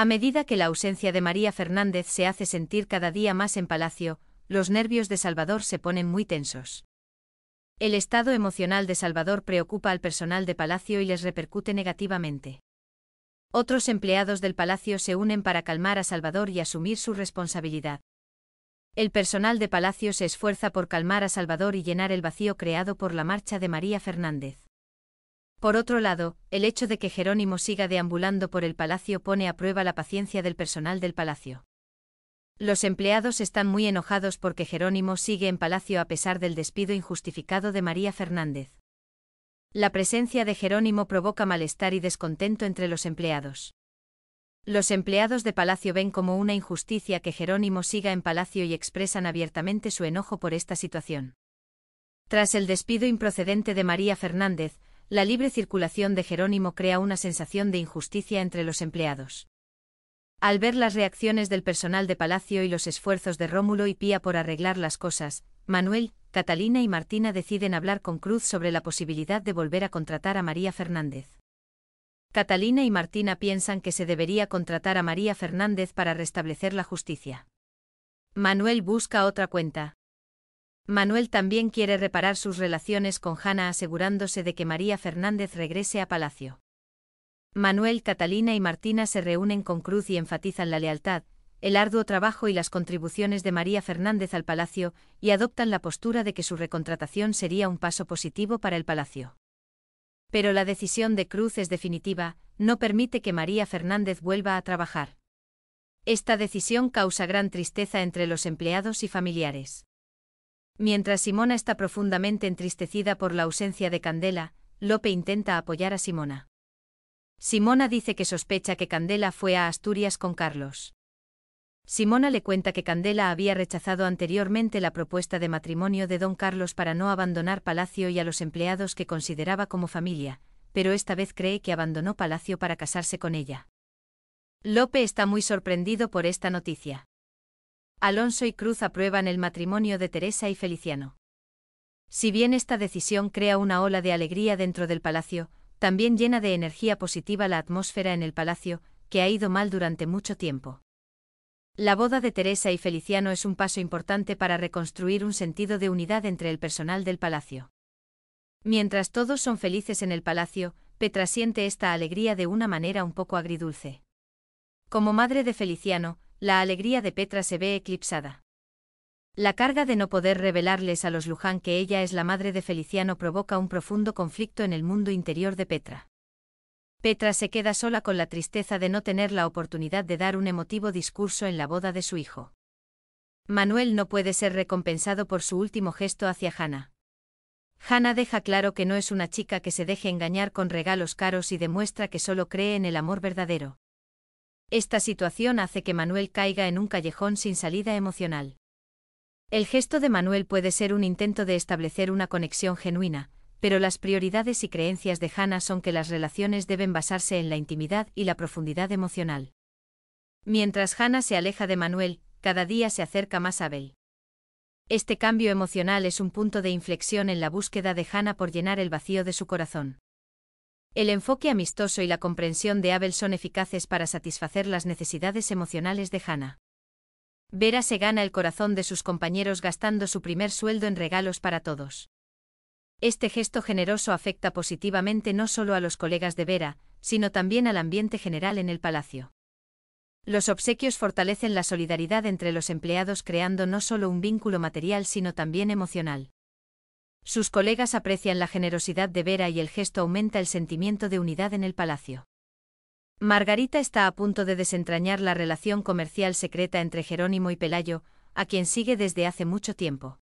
A medida que la ausencia de María Fernández se hace sentir cada día más en Palacio, los nervios de Salvador se ponen muy tensos. El estado emocional de Salvador preocupa al personal de Palacio y les repercute negativamente. Otros empleados del Palacio se unen para calmar a Salvador y asumir su responsabilidad. El personal de Palacio se esfuerza por calmar a Salvador y llenar el vacío creado por la marcha de María Fernández. Por otro lado, el hecho de que Jerónimo siga deambulando por el palacio pone a prueba la paciencia del personal del palacio. Los empleados están muy enojados porque Jerónimo sigue en palacio a pesar del despido injustificado de María Fernández. La presencia de Jerónimo provoca malestar y descontento entre los empleados. Los empleados de Palacio ven como una injusticia que Jerónimo siga en Palacio y expresan abiertamente su enojo por esta situación. Tras el despido improcedente de María Fernández, la libre circulación de Jerónimo crea una sensación de injusticia entre los empleados. Al ver las reacciones del personal de Palacio y los esfuerzos de Rómulo y Pía por arreglar las cosas, Manuel, Catalina y Martina deciden hablar con Cruz sobre la posibilidad de volver a contratar a María Fernández. Catalina y Martina piensan que se debería contratar a María Fernández para restablecer la justicia. Manuel busca otra cuenta. Manuel también quiere reparar sus relaciones con Hanna asegurándose de que María Fernández regrese a Palacio. Manuel, Catalina y Martina se reúnen con Cruz y enfatizan la lealtad, el arduo trabajo y las contribuciones de María Fernández al Palacio, y adoptan la postura de que su recontratación sería un paso positivo para el Palacio. Pero la decisión de Cruz es definitiva, no permite que María Fernández vuelva a trabajar. Esta decisión causa gran tristeza entre los empleados y familiares. Mientras Simona está profundamente entristecida por la ausencia de Candela, Lope intenta apoyar a Simona. Simona dice que sospecha que Candela fue a Asturias con Carlos. Simona le cuenta que Candela había rechazado anteriormente la propuesta de matrimonio de don Carlos para no abandonar Palacio y a los empleados que consideraba como familia, pero esta vez cree que abandonó Palacio para casarse con ella. Lope está muy sorprendido por esta noticia. Alonso y Cruz aprueban el matrimonio de Teresa y Feliciano. Si bien esta decisión crea una ola de alegría dentro del palacio, también llena de energía positiva la atmósfera en el palacio, que ha ido mal durante mucho tiempo. La boda de Teresa y Feliciano es un paso importante para reconstruir un sentido de unidad entre el personal del palacio. Mientras todos son felices en el palacio, Petra siente esta alegría de una manera un poco agridulce. Como madre de Feliciano, la alegría de Petra se ve eclipsada. La carga de no poder revelarles a los Luján que ella es la madre de Feliciano provoca un profundo conflicto en el mundo interior de Petra. Petra se queda sola con la tristeza de no tener la oportunidad de dar un emotivo discurso en la boda de su hijo. Manuel no puede ser recompensado por su último gesto hacia Hanna. Hanna deja claro que no es una chica que se deje engañar con regalos caros y demuestra que solo cree en el amor verdadero. Esta situación hace que Manuel caiga en un callejón sin salida emocional. El gesto de Manuel puede ser un intento de establecer una conexión genuina, pero las prioridades y creencias de Hannah son que las relaciones deben basarse en la intimidad y la profundidad emocional. Mientras Hannah se aleja de Manuel, cada día se acerca más a Abel. Este cambio emocional es un punto de inflexión en la búsqueda de Hannah por llenar el vacío de su corazón. El enfoque amistoso y la comprensión de Abel son eficaces para satisfacer las necesidades emocionales de Hannah. Vera se gana el corazón de sus compañeros gastando su primer sueldo en regalos para todos. Este gesto generoso afecta positivamente no solo a los colegas de Vera, sino también al ambiente general en el palacio. Los obsequios fortalecen la solidaridad entre los empleados creando no solo un vínculo material sino también emocional. Sus colegas aprecian la generosidad de Vera y el gesto aumenta el sentimiento de unidad en el palacio. Margarita está a punto de desentrañar la relación comercial secreta entre Jerónimo y Pelayo, a quien sigue desde hace mucho tiempo.